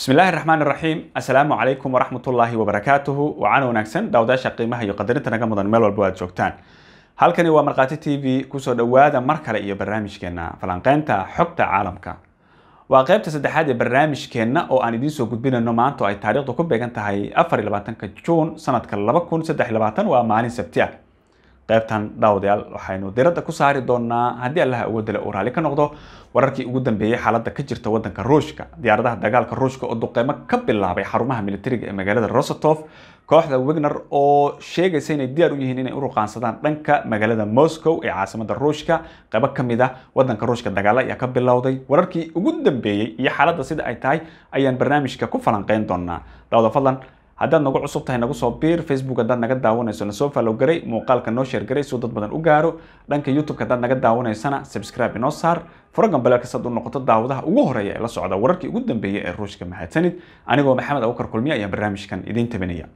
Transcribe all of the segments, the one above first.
bismillahi raxmaan raxiim assalaamu calaykum waraxmatullaahi wabarakaatuhu wacan wanaagsan daawadaasha qiimaha iyo qadarinta naga mudan meel walba aad joogtaan halkani waa markhaati t v kusoo dhowaada mar kale iyo barnaamijkeenna falanqeynta xogta caalamka waa qeybta saddexaad ee barnaamijkeenna oo aan idiin soo gudbinayno maanta oo ay taariikhdu ku beegan tahay afar iyo labaatanka juun sanadka laba kun saddex iyo labaatan waa maalin sabti ah qaybtan dhaawadayaal waxaynu diradda ku saari doonaa haddii allaha uga dila uu raalli ka noqdo wararkii ugu dambeeyey xaaladda ka jirta waddanka ruushka diyaaradaha dagaalka ruushka oo duqeymo ka bilaabay xarumaha militariga ee magaalada rosatof kooxda wigner oo sheegaysa inay diyaar u yihiin inay u ruqaansadaan dhanka magaalada moscow ee caasimada ruushka qaybo ka mid ah waddanka ruushka dagaalo ayaa ka bilowday wararkii ugu dambeeyey iyo xaaladda sida ay tahay ayaan barnaamijka ku falanqeyn doonaa daawada fadlan haddaad nagu cusub tahay nagu soo biir facebook haddaad naga daawanayso na soo falow garay muuqaalka noo sheer garay soo dad badan u gaaro dhanka youtube-ka haddaad naga daawanaysana subscribe inoo saar furagan balaalkas haad u noqoto daawadaha ugu horeeya ee la socda wararkii ugu dambeeyey ee ruushka mahadsanid anigoo maxamed abukar kulmiye ayaa barnaamijkan idiin tabinaya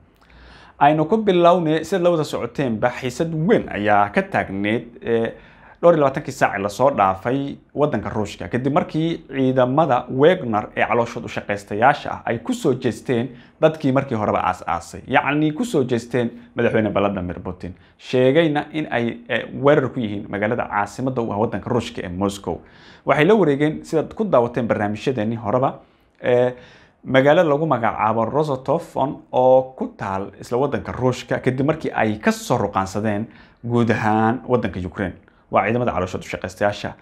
aynu ku bilownay sidaad la wada socoteenba xiisad weyn ayaa ka taagneed dhowr iyo labaatankii saac lasoo dhaafay waddanka ruushka kadib markii ciidamada wegner ee calooshood u shaqaystayaasha ah ay kusoo jeesteen dadkii markii horeba aas-aasay yacnii kusoo jeesteen madaxweyne valadimir putin sheegayna in ay eh, weerar ku yihiin magaalada caasimadda u ah waddanka ruushka ee moscow waxay la wareegeen sidaad ku daawateen barnaamijyadeennii horeba eh, magaalo lagu magacaabo rosotofon oo ku taal isla waddanka ruushka kadib markii ay ka soo ruqaansadeen guud ahaan waddanka ukraine waa ciidamada caloosha dushaqaystayaasha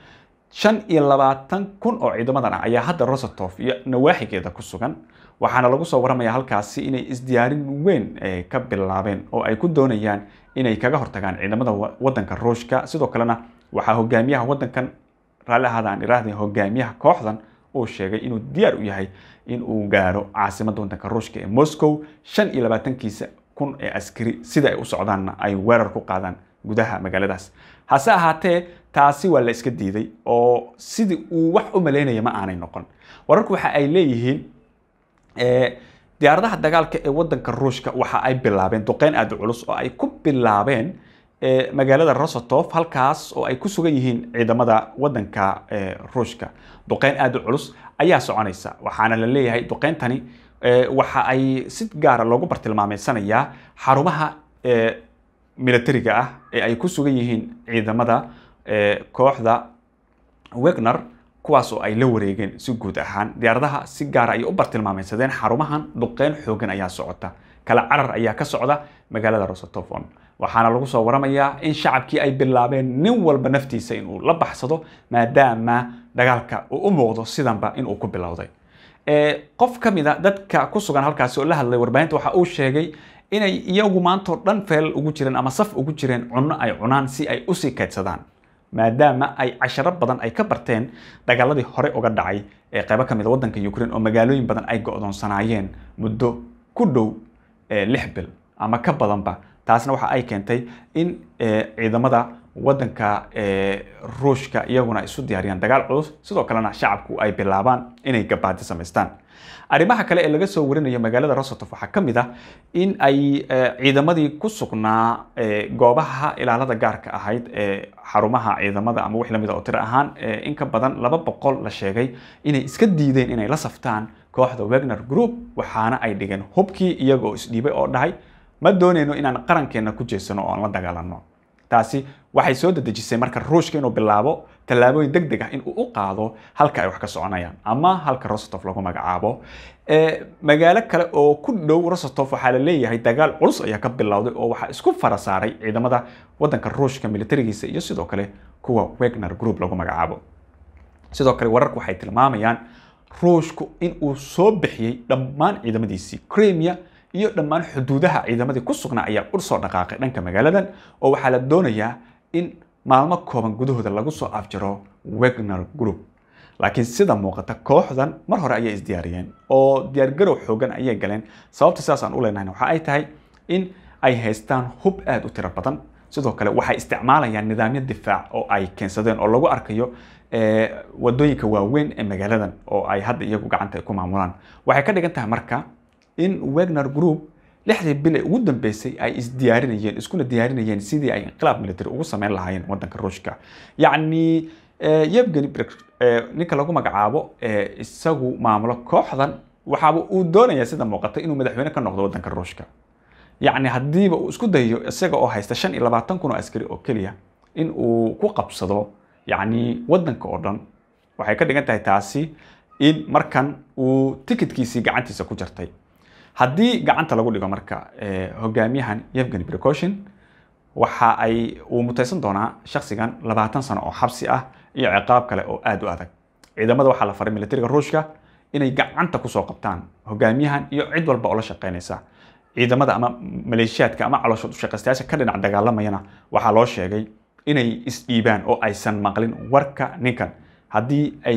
shan iyo labaatan kun oo ciidamadan ah ayaa hadda rosatof iyo nawaaxigeeda ku sugan waxaana lagu soo waramayaa halkaasi inay isdiyaarin weyn ka bilaabeen oo ay ku doonayaan inay kaga hortagaan ciidamada waddanka ruushka sidoo kalena waxaa hogaamiyaha wadankan raalli ahaadaan iraahday hogaamiyaha kooxdan uu sheegay inuu diyaar u yahay in uu gaaro caasimada wadanka ruushka ee moscow shan iyo labaatankiisa kun ee askari sida ay u socdaanna ay weerar ku qaadaan gudaha magaaladaas hase ahaatee taasi waa la iska diiday oo sidii uu wax u malaynaya ma aanay noqon wararku waxa ay leeyihiin eh, diyaaradaha dagaalka ee waddanka ruushka waxa ay bilaabeen duqeyn aada culus oo ay ku bilaabeen eh, magaalada rosotov halkaas oo ay ku sugan yihiin ciidamada waddanka eh, ruushka duqeyn aada culus ayaa soconaysa waxaana la leeyahay duqeyntani waxa ay si gaara loogu bartilmaameysanayaa xarumaha milatariga ah ee ay ku sugan yihiin ciidamada kooxda wegner kuwaas oo ay la wareegeen si guud ahaan diyaaradaha si gaara ah ay u bartilmaameysadeen xarumahan duqeyn xoogan ayaa socota kala carar ayaa ka socda magaalada rosatofon waxaana lagu soo waramayaa in shacabkii ay bilaabeen nin walba naftiisa inuu la baxsado maadaama dhagaalka uu u muuqdo sidanba inuu ku bilowday qof ka mida ah dadka ku sugan halkaasi oo la hadlay warbaahinta waxa uu sheegay inay iyagu maantoo dhan feel ugu jireen ama saf ugu jireen cunno ay cunaan si ay usii kaydsadaan maadaama ay casharo badan ay ka barteen dagaaladii hore uga dhacay ee qaybo kamid a ah wadanka ukrein oo magaalooyin badan ay go-doonsanaayeen muddo ku dhow eh, lix bil ama ka badanba taasna waxa ay keentay in eh, ciidamada waddanka eh, ruushka iyaguna isu diyaariyaan dagaal culus sidoo kalena shacabku ay bilaabaan inay gabaadi samaystaan arrimaha kale ee laga soo warinayo magaalada rosatof waxaa ka mid ah in ay eh, ciidamadii ku sugnaa eh, goobaha ilaalada gaarka ahayd ee xarumaha ciidamada ama wix lamid ah oo tir ahaan eh, in ka badan laba boqol la sheegay inay iska diideen inay la saftaan kooxda wagner group waxaana ay dhigeen hubkii iyagoo isdhiibay oo dhahay ma dooneyno inaan qarankeena ku jeesano oon la dagaalano taasi waxay soo dedejisay marka ruushka inuu bilaabo tallaabooyin deg deg ah inuu u qaado halka ay wax ka soconayaan ama halka rosatof lagu magacaabo magaalo kale oo ku dhow rosatof waxaa la leeyahay dagaal culus ayaa ka bilowday oo waxaa isku fara saaray ciidamada wadanka ruushka militarigiisa iyo sidoo kale kuwa wegner group lagu magacaabo sidoo kale wararku waxay tilmaamayaan ruushku inuu soo bixiyey dhammaan ciidamadiisii crimea iyo dhammaan xuduudaha ciidamadii ku sugnaa ayaa ursoo dhaqaaqay dhanka magaaladan oo waxaa la doonayaa in maalmo kooban gudahooda lagu soo afjaro wegner group laakiin sida muuqata kooxdan mar hore ayay isdiyaariyeen oo diyaargarow xoogan ayay galeen sababta sidaas u leenahay waxa ay tahay in ay haystaan hub aada u tiro badan sidoo kale waxay isticmaalayaan nidaamyo difaac oo ay keensadeen oo lagu arkayo eh, wadooyinka waaweyn ee magaaladan oo ay hadda iyagu gacanta ku maamulaan waxay ka dhigan tahay marka in wegner group lixdii bilay ugu dambeysay ay isdiyaarinayeen iskuna diyaarinayeen sidii ay inqilaab military ugu sameyn lahaayeen wadanka ruushka yacni eh, yevgeni eh, ninka lagu magacaabo eh, isagu maamulo kooxdan waxaaba uu doonayaa sida muuqata inuu madaxweyne ka noqdo wadanka ruushka yacni haddiiba uu isku dayo isaga oo haysta shan iyo labaatan kun oo askari oo keliya in uu ku qabsado yacni wadanka oo dhan waxay ka dhigan tahay taasi in markan uu tikidkiisii gacantiisa ku jartay haddii gacanta lagu dhigo marka hogaamiyahan yevgen precaution waxa ay uu mutaysan doonaa shaksigan labaatan sano oo xabsi ah iyo ciqaab kale oo aada u adag ciidamada waxaa la faray militariga ruushka inay gacanta kusoo qabtaan hogaamiyahan iyo cid walba oo la shaqeynaysa ciidamada ama maleeshiyaadka ama calooshood ushaqaystayaasha ka dhinac dagaalamayana waxaa loo sheegay inay isdhiibaan oo aysan maqlin warka ninkan haddii ay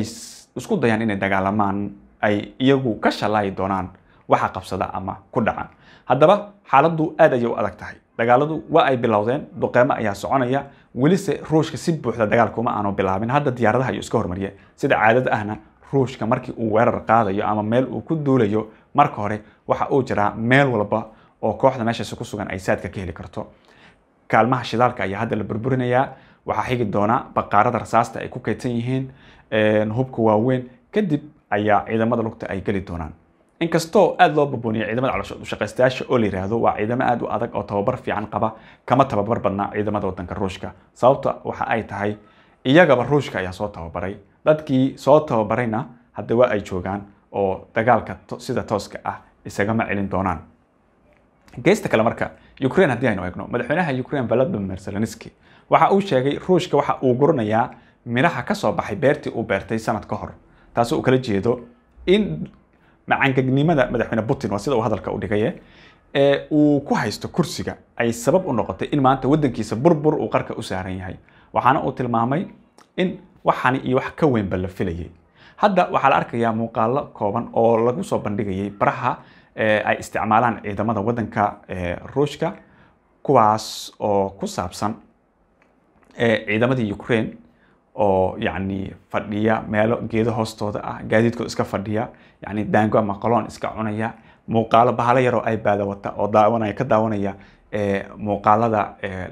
isku dayaan inay dagaalamaan ay iyagu ka shalaayi doonaan waxa qabsada ama ku dhaca haddaba xaaladdu aad ayay u adag tahay dagaaladu waa ay bilowdeen duqeymo ayaa soconaya welise ruushka si buuxda dagaalkuma aanu bilaabin hadda diyaaradaha ayuu iska hormariyay sida caadada ahna ruushka markii uu weerar qaadayo ama meel uu ku duulayo marka hore waxa uu jiraa meel walba oo kooxda meeshaasi ku sugan ay saadka ka heli karto kaalmaha shidaalka ayaa hadda la burburinayaa waxaa xigi doona baqaarada rasaasta ay ku kaydsan yihiin hubka waaweyn kadib ayaa ciidamada lugta ay geli doonaan inkastoo aad loo burbuniyay ciidamada calooshadushaqaystayaasha oo la yidhaahdo waa ciidamo aad u adag oo tababar fiican qaba kama tababar badna ciidamada wadanka ruushka sababta waxa ay tahay iyagaba ruushka ayaa soo tababaray dadkii soo tababarayna hadda waa ay joogaan oo dagaalka sida tooska ah isagama celin doonaan geesta kale marka ukraine haddii aynu eegno madaxweynaha ukraine valadimir zelenski waxa uu sheegay ruushka waxa uu guranayaa midhaha ka soo baxay beertii uu beertay sanad ka hor taasi uu kala jeedo in macangegnimada madaxweyne putin waa sida uu hadalka u dhigaye ee uu ku haysto kursiga ay sabab u noqotay in maanta waddankiisa burbur uu qarka u saaran yahay waxaana uu tilmaamay in waxani iyo wax ka weynba la filayay hadda waxaa la arkayaa muuqaalo kooban oo lagu soo bandhigayay baraha ay isticmaalaan ciidamada waddanka ruushka kuwaas oo ku saabsan ciidamadii ukraine oo yacni fadhiya meelo geedo hoostooda ah gaadiidkood iska fadhiya yacni daango ama qoloon iska cunaya muuqaalo bahalo yaroo ay baada wata oo daawanaya ka daawanaya muuqaalada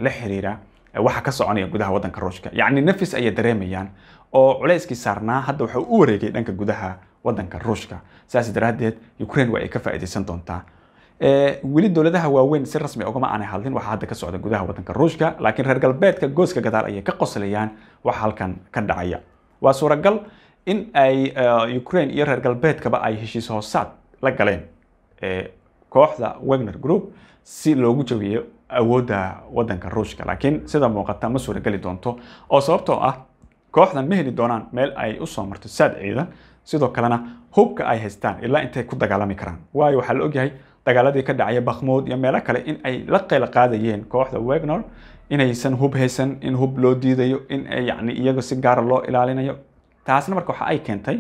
la xiriira waxa ka soconaya gudaha waddanka ruushka yacni nafis ayay dareemayaan oo culayskii saarnaa hadda waxa u wareegay dhanka gudaha waddanka ruushka saas daraaddeed ukrain waa ay ka faa'idaysan doontaa weli dowladaha waaweyn si rasmi ugama aanay hadlin waxaa hadda ka socda gudaha wadanka ruushka laakiin reer galbeedka gooska gadaal ayay ka qoslayaan waxa halkan ka dhacaya waa suuragal in ay ukraine iyo reer galbeedkaba ay heshiis hoosaad la galeen kooxda wegner group si loogu jabiyo awoodda wadanka ruushka laakiin sida muuqata ma suurageli doonto oo sababtoo ah kooxdan ma heli doonaan meel ay usoo marto saad ciidan sidoo kalena hubka ay haystaan ilaa intay ku dagaalami karaan waayo waxaa la ogyahay dagaaladii ka dhacaya bakhmuud iyo meelo kale in ay la qayl qaadayeen kooxda wegnor inaysan hub haysan in hub loo diidayo in yani iyaga si gaara ah loo ilaalinayo taasna marka waxa ay keentay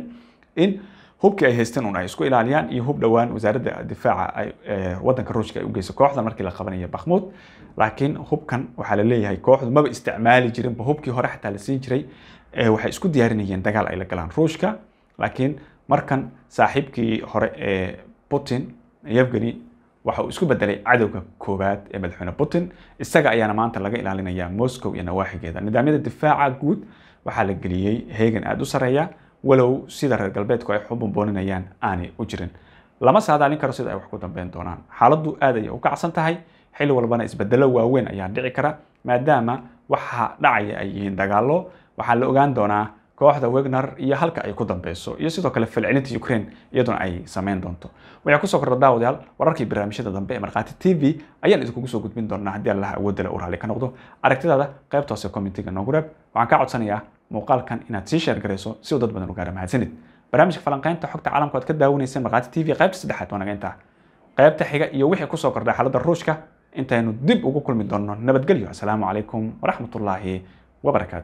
in hubkii ay haysteen un ay isku ilaaliyaan iyo hub dhowaan wasaaradda difaaca eh, wadanka ruushka ay ugeyso kooxdan markii la qabanayo bakhmuud laakiin hubkan waxaa la leeyahay kooxdu maba isticmaali jirinba hubkii hore xataa la siin jiray eh, waxay isku diyaarinayeen dagaal ay la galaan ruushka laakiin markan saaxiibkii hore ee eh, putin yevgeni waxa uu isku bedelay cadowga koowaad ee madaxweyne putin isaga ayaana maanta laga ilaalinayaa moscow iyo nawaaxigeeda nidaamyada difaaca guud waxaa la geliyey heegan aada u sarreeya walow sida reer galbeedku ay xubunbooninayaan aanay u jirin lama saadaalin karo sida ay wax ku dambeyn doonaan xaaladdu aad ayay u kacsan tahay xilli walbana isbedelo waaweyn ayaa dhici kara maadaama waxa dhacaya ay yihiin dagaallo waxaa la ogaan doonaa kooxda wegner iyo halka ay ku dambeyso iyo sidoo kale falcelinta ukraine iyaduna ay sameyn doonto waxaa kusoo kordha daawadayaal wararkii barnaamijyada dambe ee markhaati t v ayaan idinkugu soo gudbin doonaa haddii allaha awoodda le u raalli ka noqdo aragtidaada qaybta commentiga noogu waxaan kaa codsanayaa muuqaalkan inaad sii sheer garayso si uu dad badan u mahadsanid barnaamijka falanqaynta xogta caalamku aad ka daawanayseen markhaati t v qaybta saddexaad waa naga intaa qaybta xiga iyo wixii kusoo kordha xaaladda ruushka intaynu dib ugu kulmi doonno nabadgelyo asalaamu calaykum waraxmatullaahi wabarakaatu